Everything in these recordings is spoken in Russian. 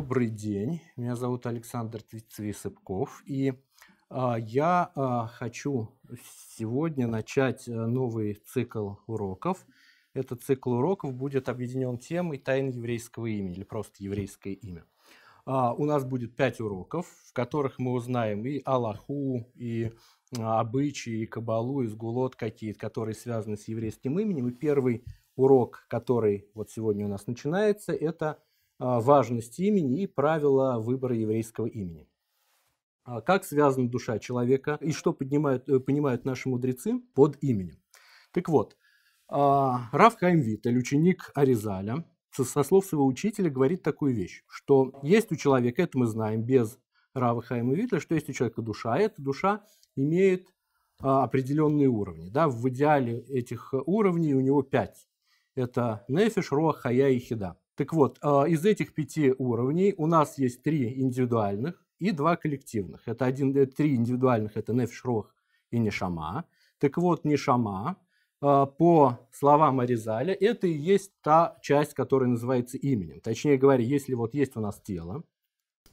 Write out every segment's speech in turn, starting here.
Добрый день, меня зовут Александр Цвисыпков, и а, я а, хочу сегодня начать э, новый цикл уроков. Этот цикл уроков будет объединен темой тайны еврейского имени» или просто «Еврейское имя». А, у нас будет пять уроков, в которых мы узнаем и Аллаху, и а, обычаи, и кабалу, и сгулот какие-то, которые связаны с еврейским именем. И первый урок, который вот сегодня у нас начинается, это – а, важность имени и правила выбора еврейского имени. А как связана душа человека и что поднимают, э, понимают наши мудрецы под именем. Так вот, а, Рав Хаймвитель, ученик Аризаля, со слов своего учителя говорит такую вещь, что есть у человека, это мы знаем без Рава Хайма Витля, что есть у человека душа, и эта душа имеет определенные уровни. Да? В идеале этих э, уровней у него пять. Это нефиш, руа, хая и хида. Так вот, а, из этих пяти уровней у нас есть три индивидуальных и два коллективных. Это один, э, три индивидуальных – это Нефшрох и Нишама. Так вот, Нишама, а, по словам Аризаля, это и есть та часть, которая называется именем. Точнее говоря, если вот есть у нас тело,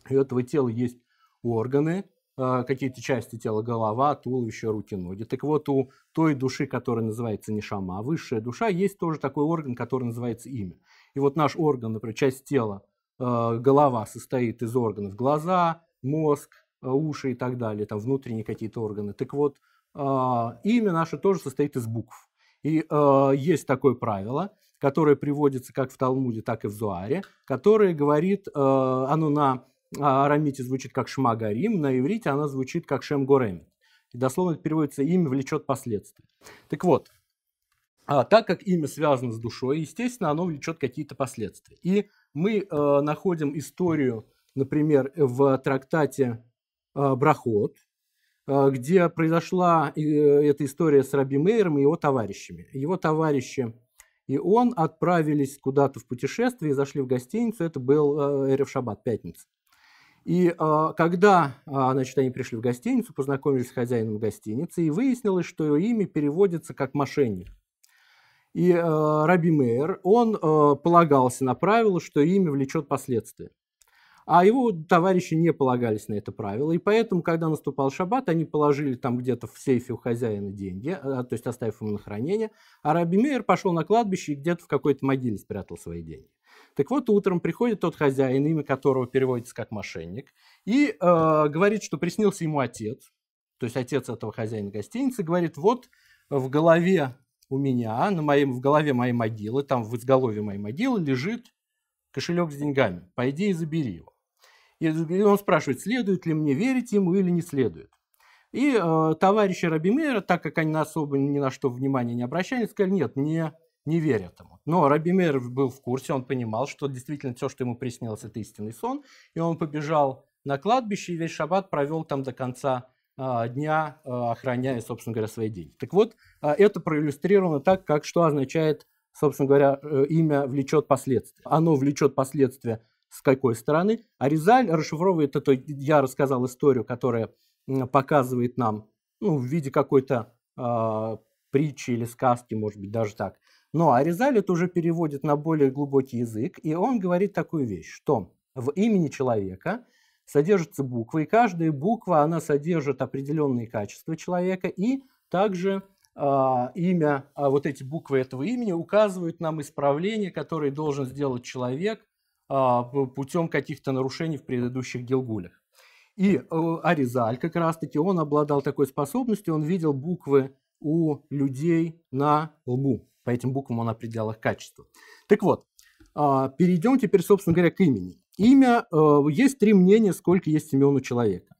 и у этого тела есть органы, а, какие-то части тела, голова, туловище, руки, ноги. Так вот, у той души, которая называется Нишама, высшая душа, есть тоже такой орган, который называется имя. И вот наш орган, например, часть тела, э, голова состоит из органов глаза, мозг, э, уши и так далее, там внутренние какие-то органы. Так вот, а, имя наше тоже состоит из букв. И э, есть такое правило, которое приводится как в Талмуде, так и в Зуаре, которое говорит, оно на арамите звучит как Шмагарим, на иврите оно звучит как Шем дословно это переводится «имя влечет последствия». Так вот, а так как имя связано с душой, естественно, оно влечет какие-то последствия. И мы э, находим историю, например, в трактате э, «Брахот», э, где произошла э, эта история с Раби Мейером и его товарищами. Его товарищи и он отправились куда-то в путешествие и зашли в гостиницу. Это был э, Эрев Шаббат, пятница. И э, когда э, значит, они пришли в гостиницу, познакомились с хозяином гостиницы, и выяснилось, что ее имя переводится как «мошенник». И э, Раби Мейер, он э, полагался на правило, что имя влечет последствия. А его товарищи не полагались на это правило, и поэтому, когда наступал шаббат, они положили там где-то в сейфе у хозяина деньги, э, то есть оставив ему на хранение, а Раби Мейер пошел на кладбище и где-то в какой-то могиле спрятал свои деньги. Так вот, утром приходит тот хозяин, имя которого переводится как мошенник, и э, говорит, что приснился ему отец, то есть отец этого хозяина гостиницы, говорит, вот в голове у меня на моем, в голове моей могилы, там в изголовье моей могилы лежит кошелек с деньгами. По идее, забери его. И он спрашивает, следует ли мне верить ему или не следует. И э, товарищи Рабимейра, так как они особо ни на что внимания не обращали, сказали, нет, не, не верят ему. Но Рабимейр был в курсе, он понимал, что действительно все, что ему приснилось, это истинный сон. И он побежал на кладбище и весь шаббат провел там до конца а, дня, а, охраняя, собственно говоря, свои деньги. Так вот, а, это проиллюстрировано так, как что означает, собственно говоря, э, имя влечет последствия. Оно влечет последствия с какой стороны. Аризаль расшифровывает это, я рассказал историю, которая показывает нам ну, в виде какой-то э, притчи или сказки, может быть, даже так. Но Аризаль это уже переводит на более глубокий язык, и он говорит такую вещь, что в имени человека содержатся буквы, и каждая буква, она содержит определенные качества человека, и также э, имя, э, вот эти буквы этого имени указывают нам исправление, которое должен сделать человек э, путем каких-то нарушений в предыдущих гилгулях. И э, Аризаль как раз-таки, он обладал такой способностью, он видел буквы у людей на лбу. По этим буквам он определял их качество. Так вот, перейдем теперь, собственно говоря, к имени. Имя, э, есть три мнения, сколько есть имен у человека.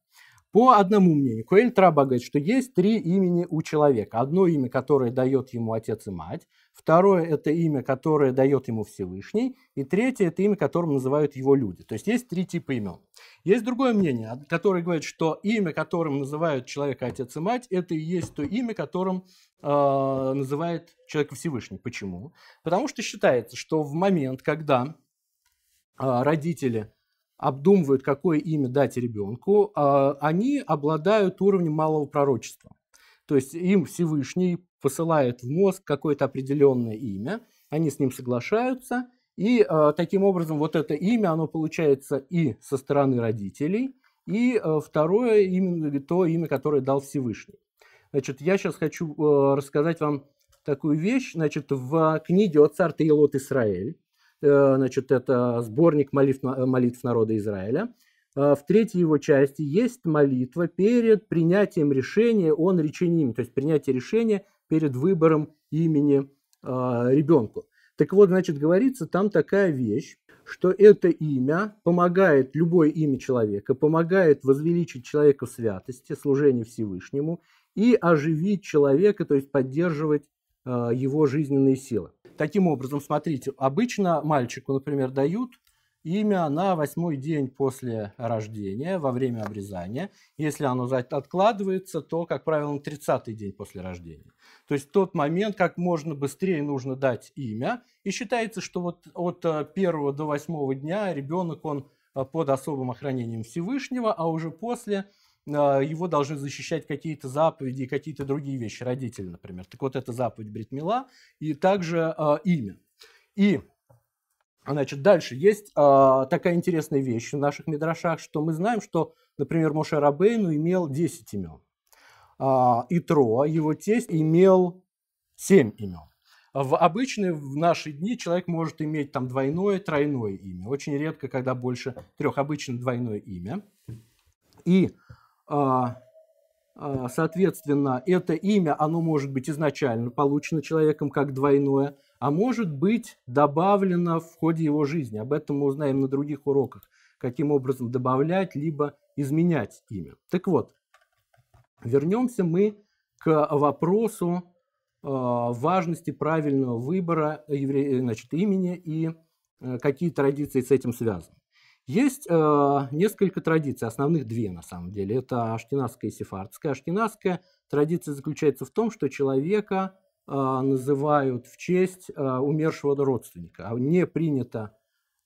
По одному мнению, Куэль Траба говорит, что есть три имени у человека. Одно имя, которое дает ему отец и мать, второе – это имя, которое дает ему Всевышний, и третье – это имя, которым называют его люди. То есть есть три типа имен. Есть другое мнение, которое говорит, что имя, которым называют человека отец и мать, это и есть то имя, которым э, называет человека Всевышний. Почему? Потому что считается, что в момент, когда а, родители обдумывают, какое имя дать ребенку, а, они обладают уровнем малого пророчества. То есть им Всевышний посылает в мозг какое-то определенное имя, они с ним соглашаются, и а, таким образом вот это имя, оно получается и со стороны родителей, и второе именно то имя, которое дал Всевышний. Значит, я сейчас хочу рассказать вам такую вещь. Значит, в книге «От царь Таилот Исраэль» Э, значит, это сборник молитв, молитв народа Израиля. Э, в третьей его части есть молитва перед принятием решения о наречении, то есть принятие решения перед выбором имени э, ребенку. Так вот, значит, говорится там такая вещь, что это имя помогает, любое имя человека, помогает возвеличить человека в святости, служении Всевышнему и оживить человека, то есть поддерживать его жизненные силы таким образом, смотрите, обычно мальчику, например, дают имя на восьмой день после рождения, во время обрезания. Если оно откладывается, то, как правило, на тридцатый день после рождения. То есть тот момент, как можно быстрее нужно дать имя. И считается, что вот от э, первого до восьмого дня ребенок, он э, под особым охранением Всевышнего, а уже после а, его должны защищать какие-то заповеди и какие-то другие вещи, родители, например. Так вот, это заповедь Бритмила и также э, имя. И, значит, дальше есть э, такая интересная вещь в наших мидрашах, что мы знаем, что, например, Моше Рабейну имел 10 имен. Э, Итро, его тесть, имел 7 имен. В обычные, в наши дни человек может иметь там двойное, тройное имя. Очень редко, когда больше трех. Обычно двойное имя. И а, а, соответственно, это имя, оно может быть изначально получено человеком как двойное, а может быть добавлено в ходе его жизни. Об этом мы узнаем на других уроках, каким образом добавлять либо изменять имя. Так вот, вернемся мы к вопросу а, важности правильного выбора значит, имени и э, какие традиции с этим связаны. Есть э, несколько традиций, основных две на самом деле. Это ашкенадская и сефардская. Ашкенадская традиция заключается в том, что человека э, называют в честь э, умершего родственника. А не принято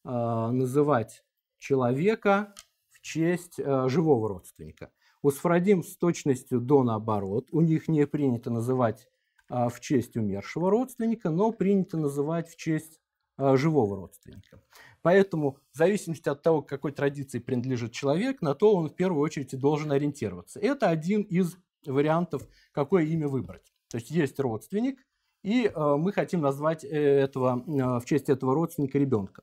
э, называть человека в честь э, живого родственника. У сфрадим с точностью до наоборот. У них не принято называть э, в честь умершего родственника, но принято называть в честь Э, живого родственника. Поэтому в зависимости от того, к какой традиции принадлежит человек, на то он в первую очередь и должен ориентироваться. Это один из вариантов, какое имя выбрать. То есть есть родственник, и э, мы хотим назвать э, этого, в честь этого родственника ребенка.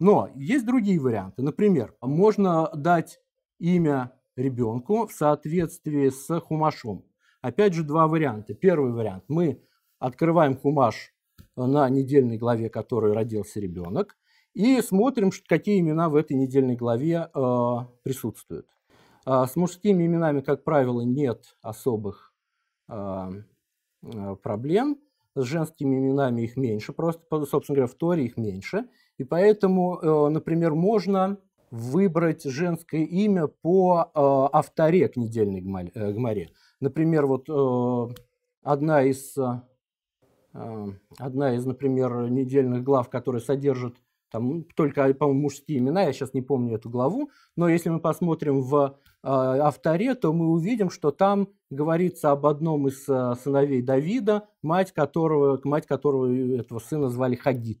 Но есть другие варианты. Например, можно дать имя ребенку в соответствии с хумашом. Опять же, два варианта. Первый вариант. Мы открываем хумаш на недельной главе которой родился ребенок, и смотрим, какие имена в этой недельной главе а, присутствуют. А, с мужскими именами, как правило, нет особых а, проблем. С женскими именами их меньше, просто, собственно говоря, в Торе их меньше. И поэтому, э, например, можно выбрать женское имя по авторе к недельной э, гморе. Например, вот э, одна из одна из, например, недельных глав, которая содержит там только, а, по-моему, мужские имена, я сейчас не помню эту главу, но если мы посмотрим в э, авторе, то мы увидим, что там говорится об одном из э, сыновей Давида, мать которого, мать которого этого сына звали Хадид.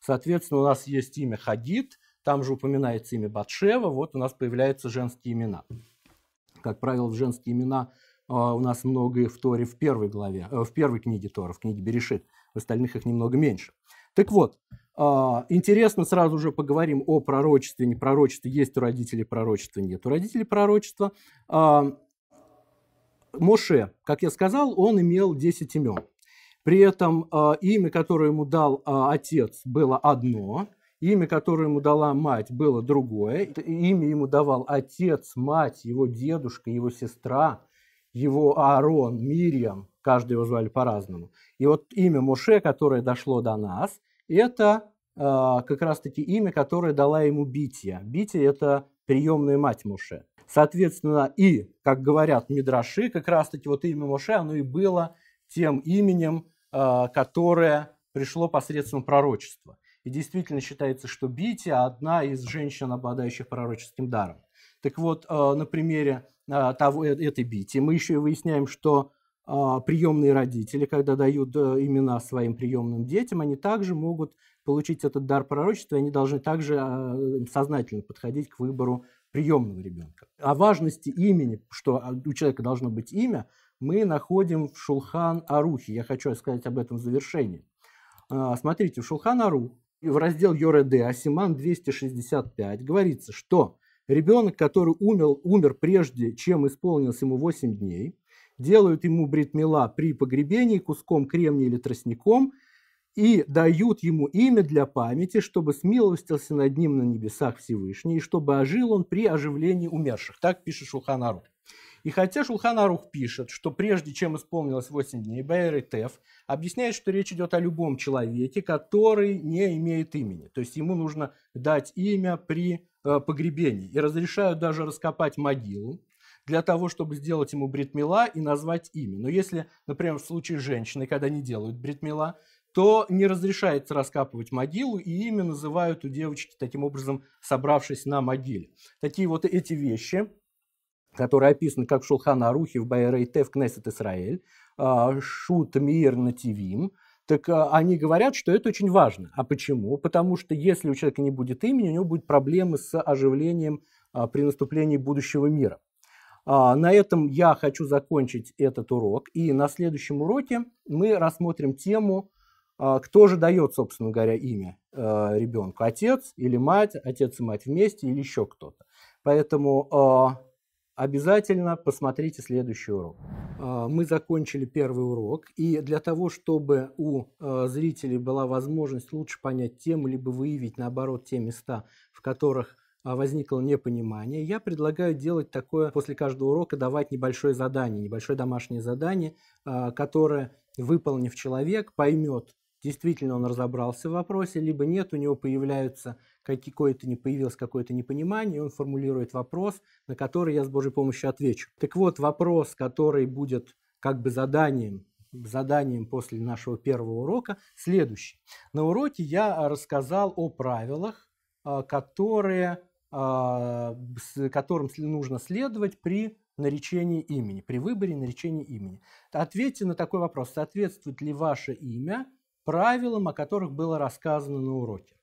Соответственно, у нас есть имя Хадид. там же упоминается имя Батшева, вот у нас появляются женские имена. Как правило, в женские имена а, у нас много в Торе в первой главе, э, в первой книге Тора, в книге Берешит. В остальных их немного меньше. Так вот, а, интересно, сразу же поговорим о пророчестве, не пророчестве. Есть у родителей пророчества, нет у родителей пророчества. А, Моше, как я сказал, он имел 10 имен. При этом имя, которое ему дал отец, было одно, имя, которое ему дала мать, было другое, имя ему давал отец, мать, его дедушка, его сестра – его Аарон, Мирьям, каждый его звали по-разному. И вот имя Моше, которое дошло до нас, это э, как раз-таки имя, которое дала ему Бития. Бития – это приемная мать Моше. Соответственно, и, как говорят Мидраши, как раз-таки вот имя Моше, оно и было тем именем, э, которое пришло посредством пророчества. И действительно считается, что Бития – одна из женщин, обладающих пророческим даром. Так вот, э, на примере э, того, э, этой бити мы еще и выясняем, что приемные родители, когда дают имена своим приемным детям, они также могут получить этот дар пророчества, и они должны также сознательно подходить к выбору приемного ребенка. О важности имени, что а, у человека должно быть имя, мы находим в Шулхан Арухе. Я хочу сказать об этом в завершении. Смотрите, в Шулхан Арух в раздел Йореде Асиман 265 говорится, что Ребенок, который умер, умер прежде, чем исполнилось ему 8 дней, делают ему бритмила при погребении куском кремния или тростником и дают ему имя для памяти, чтобы смилостился над ним на небесах Всевышний, и чтобы ожил он при оживлении умерших. Так пишет Шулханарух. И хотя Шулханарух пишет, что прежде чем исполнилось 8 дней, Бейер и Теф объясняет, что речь идет о любом человеке, который не имеет имени. То есть ему нужно дать имя при Э, погребений и разрешают даже раскопать могилу для того, чтобы сделать ему бритмела и назвать имя. Но если, например, в случае женщины, когда не делают бритмела, то не разрешается раскапывать могилу, и имя называют у девочки таким образом, собравшись на могиле. Такие вот эти вещи, которые описаны как в Шулхан Арухе, в Байрейте, в Кнессет Исраэль, а, Шут Мир Нативим, так а, они говорят, что это очень важно. А почему? Потому что если у человека не будет имени, у него будут проблемы с оживлением а, при наступлении будущего мира. А, на этом я хочу закончить этот урок. И на следующем уроке мы рассмотрим тему, кто же дает, собственно говоря, имя э, ребенку. Отец или мать, отец и мать вместе или еще кто-то. Поэтому Обязательно посмотрите следующий урок. А, мы закончили первый урок, и для того, чтобы у а, зрителей была возможность лучше понять тему, либо выявить, наоборот, те места, в которых а, возникло непонимание, я предлагаю делать такое после каждого урока, давать небольшое задание, небольшое домашнее задание, которое, выполнив человек, поймет, действительно он разобрался в вопросе, либо нет, у него появляются какое-то не появилось какое-то непонимание, и он формулирует вопрос, на который я с Божьей помощью отвечу. Так вот, вопрос, который будет как бы заданием, заданием после нашего первого урока, следующий. На уроке я рассказал о правилах, а, которые, а, которым нужно следовать при наречении имени, при выборе наречения имени. Ответьте на такой вопрос, соответствует ли ваше имя правилам, о которых было рассказано на уроке.